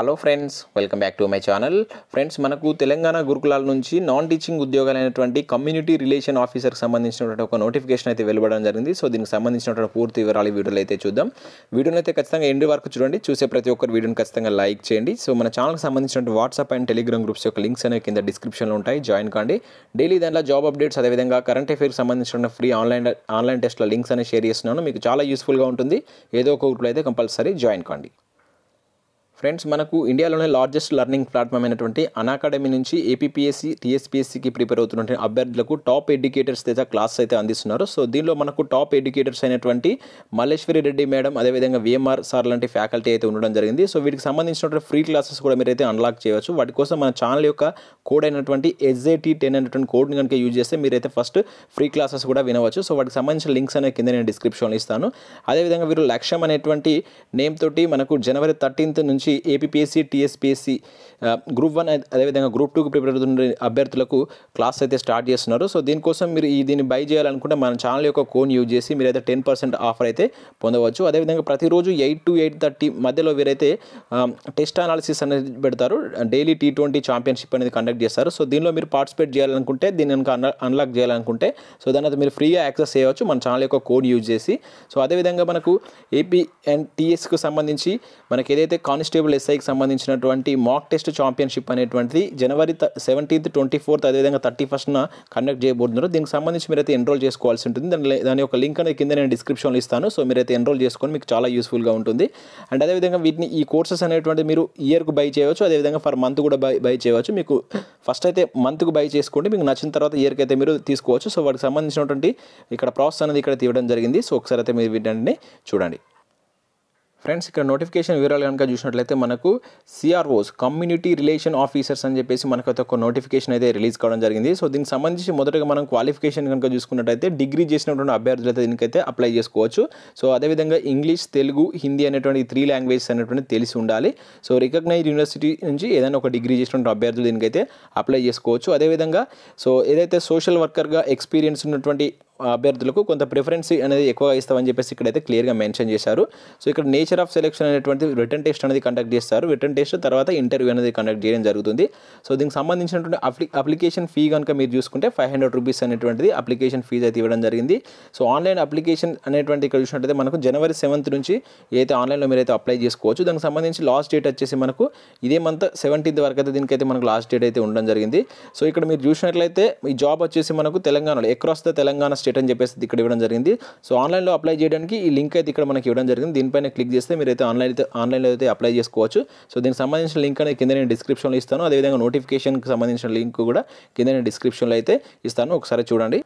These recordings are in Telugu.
hello friends welcome back to my channel friends మనకు తెలంగాణ గురుకులాల నుంచి నాన్ టీచింగ్ ఉద్యోగాలైనటువంటి కమ్యూనిటీ రిలేషన్ ఆఫీసర్కి సంబంధించినటువంటి ఒక నోటిఫికేషన్ అయితే వెలువడడం జరిగింది సో దీనికి సంబంధించినటువంటి పూర్తి వివరాలు వీడియోలో అయితే చూద్దాం వీడియోని అయితే ఖచ్చితంగా ఎండ్ వరకు చూడండి చూసే ప్రతి ఒక్కరు వీడియోని ఖచ్చితంగా లైక్ చేయండి సో మన ఛానల్కి సంబంధించినటువంటి వాట్సాప్ అండ్ టెలిగ్రామ్ గ్రూప్స్ యొక్క లింక్స్ అనేవి కింద డిస్క్రిప్షన్లో ఉంటాయి జాయిన్ కాండి డైలీ దానిలో జాబ్ అప్డేట్స్ అదేవిధంగా కరెంట్ అఫైర్స్ సంబంధించిన ఫ్రీ ఆన్లైన్ ఆన్లైన్ టెస్ట్ల లింక్స్ అనేవి షేర్ చేస్తున్నాను మీకు చాలా యూస్ఫుల్గా ఉంటుంది ఏదో ఒక గ్రూప్లో అయితే కంపల్సరీ జాయిన్ కాండి ఫ్రెండ్స్ మనకు ఇండియాలోనే లార్జెస్ట్ లెర్నింగ్ ప్లాట్ఫామ్ అయినటువంటి అనాకాడమీ నుంచి ఏపీఎస్సి టీఎస్పీఎస్సీకి ప్రిపేర్ అవుతున్నటువంటి అభ్యర్థులకు టాప్ ఎడ్యుకేటర్స్ దగ్గర క్లాస్ అయితే అందిస్తున్నారు సో దీనిలో మనకు టాప్ ఎడ్యుకేటర్స్ అయినటువంటి మల్లేశ్వరి రెడ్డి మేడం అదేవిధంగా విఎంఆర్ సార్ లాంటి ఫ్యాకల్టీ అయితే ఉండడం జరిగింది సో వీటికి సంబంధించినటువంటి ఫ్రీ క్లాసెస్ కూడా మీరైతే అన్లాక్ చేయవచ్చు వాటి కోసం మన ఛానల్ యొక్క కోడ్ అయినటువంటి ఎస్ఏటీ టెన్ అనేటువంటి కోడ్ని కనుక యూజ్ చేస్తే మీరైతే ఫస్ట్ ఫ్రీ క్లాసెస్ కూడా వినవచ్చు సో వాటికి సంబంధించిన లింక్స్ అనే కింద నేను డిస్క్రిప్షన్లో ఇస్తాను అదేవిధంగా వీరు లక్ష్యం అనేటువంటి నేమ్ తోటి మనకు జనవరి థర్టీన్త్ నుంచి నుంచి ఏపీపీఎస్సీ టీఎస్పీఎస్సీ గ్రూప్ వన్ అదేవిధంగా గ్రూప్ టూకి ప్రిపేర్ అవుతున్న అభ్యర్థులకు క్లాస్ అయితే స్టార్ట్ చేస్తున్నారు సో దీనికోసం మీరు ఈ దీన్ని బై చేయాలనుకుంటే మన ఛానల్ యొక్క కోన్ యూజ్ చేసి మీరు అయితే టెన్ పర్సెంట్ ఆఫర్ అయితే పొందవచ్చు అదేవిధంగా ప్రతిరోజు ఎయిట్ టు ఎయిట్ థర్టీ మధ్యలో వీరైతే టెస్ట్ అనాలిసిస్ అనేది పెడతారు డైలీ టీ ట్వంటీ ఛాంపియన్షిప్ అనేది కండక్ట్ చేస్తారు సో దీనిలో మీరు పార్టిసిపేట్ చేయాలనుకుంటే దీన్ని కనుక అన్లాక్ చేయాలనుకుంటే సో దాని మీరు ఫ్రీగా యాక్సెస్ చేయవచ్చు మన ఛానల్ యొక్క కోడ్ యూజ్ చేసి సో అదేవిధంగా మనకు ఏపీ అండ్ టీఎస్కి సంబంధించి మనకి ఏదైతే కానిస్టేబుల్ కానిస్టేబుల్ ఎస్ఐకి సంబంధించినటువంటి మాక్ టెస్ట్ ఛాంపియన్షిప్ అనేటువంటిది జనవరి సెవెంటీన్త్ ట్వంటీ ఫోర్త్ అదేవిధంగా థర్టీ ఫస్ట్న కండక్ట్ చేయబోతున్నారు దీనికి సంబంధించి మీరైతే ఎన్రోల్ చేసుకోవాల్సి ఉంటుంది దాని దాని యొక్క లింక్ అనేది కింద నేను డిస్క్రిప్షన్లో ఇస్తాను సో మీరైతే ఎన్రోల్ చేసుకొని మీకు చాలా యూస్ఫుల్గా ఉంటుంది అండ్ అదేవిధంగా వీటిని ఈ కోర్సెస్ అనేటువంటి మీరు ఇయర్కు బై చేయవచ్చు అదేవిధంగా ఫర్ మంత్ కూడా బై బై చేయవచ్చు మీకు ఫస్ట్ అయితే మంత్కు బై చేసుకోండి మీకు నచ్చిన తర్వాత ఇయర్కి అయితే మీరు తీసుకోవచ్చు సో వాటికి సంబంధించినటువంటి ఇక్కడ ప్రాసెస్ అనేది ఇక్కడ తీయడం జరిగింది సో ఒకసారి అయితే మీరు వీటన్ని చూడండి ఫ్రెండ్స్ ఇక్కడ నోటిఫికేషన్ వివరాలు కనుక చూసినట్లయితే మనకు సిఆర్ఓస్ కమ్యూనిటీ రిలేషన్ ఆఫీసర్స్ అని చెప్పేసి మనకు ఒక నోటిఫికేషన్ అయితే రిలీజ్ కావడం జరిగింది సో దీనికి సంబంధించి మొదటగా మనం క్వాలిఫికేషన్ కనుక చూసుకున్నట్టయితే డిగ్రీ చేసినటువంటి అభ్యర్థులు అయితే దీనికైతే అప్లై చేసుకోవచ్చు సో అదేవిధంగా ఇంగ్లీష్ తెలుగు హిందీ అనేటువంటి త్రీ లాంగ్వేజెస్ అనేటువంటి తెలిసి ఉండాలి సో రికగ్నైజ్ యూనివర్సిటీ నుంచి ఏదైనా ఒక డిగ్రీ చేసినటువంటి అభ్యర్థులు దీనికైతే అప్లై చేసుకోవచ్చు అదేవిధంగా సో ఏదైతే సోషల్ వర్కర్గా ఎక్స్పీరియన్స్ ఉన్నటువంటి అభ్యర్థులకు కొంత ప్రిఫరెన్స్ అనేది ఎక్కువగా ఇస్తామని చెప్పేసి ఇక్కడైతే క్లియర్గా మెన్షన్ చేశారు సో ఇక్కడ నేచర్ ఆఫ్ సెలెక్షన్ అనేటువంటి రిటర్న్ టెస్ట్ అనేది కండక్ట్ చేస్తారు రిటర్న్ టెస్ట్ తర్వాత ఇంటర్వ్యూ అనేది కండక్ట్ చేయడం జరుగుతుంది సో దీనికి సంబంధించినటువంటి అప్లి అప్లికేషన్ ఫీ కనుక మీరు చూసుకుంటే ఫైవ్ హండ్రెడ్ రూపీస్ అనేటువంటిది అప్లికేషన్ ఫీజు అయితే ఇవ్వడం జరిగింది సో ఆన్లైన్ అప్లికేషన్ అనేటువంటి ఇక్కడ చూసినట్లయితే మనకు జనవరి సెవెంత్ నుంచి ఏదైతే ఆన్లైన్లో మీరైతే అప్లై చేసుకోవచ్చు దానికి సంబంధించి లాస్ట్ డేట్ వచ్చేసి మనకు ఇదే మంత్ సెవెంటీన్త్ వరకు అయితే దీనికైతే మనకు లాస్ట్ డేట్ అయితే ఉండడం జరిగింది సో ఇక్కడ మీరు చూసినట్లయితే ఈ జాబ్ వచ్చేసి మనకు తెలంగాణలో across the Telangana state state అని చెప్పేసి ఇక్కడ ఇవ్వడం జరిగింది సో ఆన్లైన్లో అప్లై చేయడానికి ఈ లింక్ అయితే ఇక్కడ మనకి ఇవ్వడం జరిగింది దీనిపైన క్లిక్ చేస్తే మీరు అయితే ఆన్లైన్ అయితే ఆన్లైన్లో అయితే అప్లై చేసుకోవచ్చు సో దీనికి సంబంధించిన లింక్ అనేది కింద నేను డిస్క్రిప్షన్లో ఇస్తాను అదేవిధంగా నోటిఫికేషన్కి సంబంధించిన లింక్ కూడా కింద నేను డిస్క్రిప్షన్లో అయితే ఇస్తాను ఒకసారి చూడండి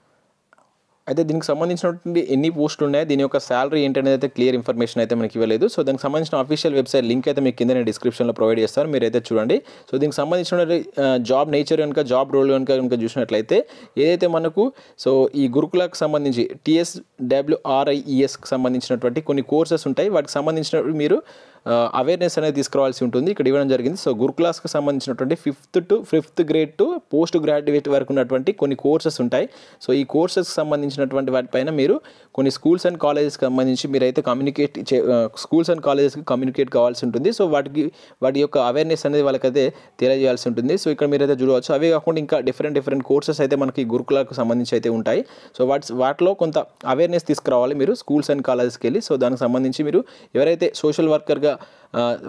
అయితే దీనికి సంబంధించినటువంటి ఎన్ని పోస్టులు ఉన్నాయి దీని యొక్క శాలరీ ఏంటనేది అయితే క్లియర్ ఇన్ఫర్మేషన్ అయితే మనకి ఇవ్వలేదు సో దానికి సంబంధించిన అఫీషియల్ వెబ్సైట్ లింక్ అయితే మీకు కింద నేను డిస్క్రిప్షన్లో ప్రొవైడ్ చేస్తాను అయితే చూడండి సో దీనికి సంబంధించిన జాబ్ నేచర్ కనుక జాబ్ రోల్ కనుక కనుక చూసినట్లయితే ఏదైతే మనకు సో ఈ గురుకులకు సంబంధించి టీఎస్ డబ్ల్యూఆర్ఐఈఎస్కి e సంబంధించినటువంటి కొన్ని కోర్సెస్ ఉంటాయి వాటికి సంబంధించినవి మీరు అవేర్నెస్ అనేది తీసుకురావాల్సి ఉంటుంది ఇక్కడ ఇవ్వడం జరిగింది సో గురుక్లాస్కి సంబంధించినటువంటి fifth to fifth grade to post graduate వరకు ఉన్నటువంటి కొన్ని కోర్సెస్ ఉంటాయి సో ఈ కోర్సెస్కి సంబంధించినటువంటి వాటిపైన మీరు కొన్ని స్కూల్స్ అండ్ కాలేజెస్కి సంబంధించి మీరైతే కమ్యూనికేట్ చే స్కూల్స్ అండ్ కాలేజెస్కి కమ్యూనికేట్ కావాల్సి ఉంటుంది సో వాటికి వాటి యొక్క అవేర్నెస్ అనేది వాళ్ళకైతే తెలియజేయాల్సి ఉంటుంది సో ఇక్కడ మీరైతే చూడవచ్చు అవే కాకుండా ఇంకా డిఫరెంట్ డిఫరెంట్ కోర్సెస్ అయితే మనకి గురుకులకు సంబంధించి అయితే ఉంటాయి సో వాటి వాటిలో కొంత అవేర్నెస్ తీసుకురావాలి మీరు స్కూల్స్ అండ్ కాలేజెస్కి వెళ్ళి సో దానికి సంబంధించి మీరు ఎవరైతే సోషల్ వర్కర్గా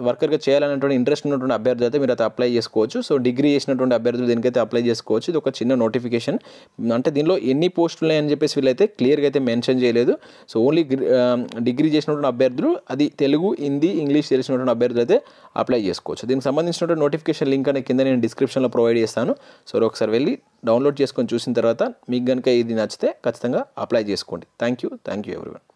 వర్కర్గా చేయాలనేటువంటి ఇంట్రెస్ట్ ఉన్నటువంటి అభ్యర్థులు అయితే మీరు అయితే అప్లై చేసుకోవచ్చు సో డిగ్రీ చేసినటువంటి అభ్యర్థులు దీనికైతే అప్లై చేసుకోవచ్చు ఇది ఒక చిన్న నోటిఫికేషన్ అంటే దీనిలో ఎన్ని పోస్టులు ఉన్నాయని చెప్పేసి వీళ్ళైతే క్లియర్గా అయితే మెన్షన్ చేయలేదు సో ఓన్లీ డిగ్రీ చేసినటువంటి అభ్యర్థులు అది తెలుగు హిందీ ఇంగ్లీష్ తెలిసినటువంటి అభ్యర్థులు అయితే అప్లై చేసుకోవచ్చు దీనికి సంబంధించినటువంటి నోటిఫికేషన్ లింక్ అనే కింద నేను డిస్క్రిప్షన్లో ప్రొవైడ్ చేస్తాను సో ఒకసారి వెళ్ళి డౌన్లోడ్ చేసుకొని చూసిన తర్వాత మీకు కనుక ఇది నచ్చితే ఖచ్చితంగా అప్లై చేసుకోండి thank you thank you everyone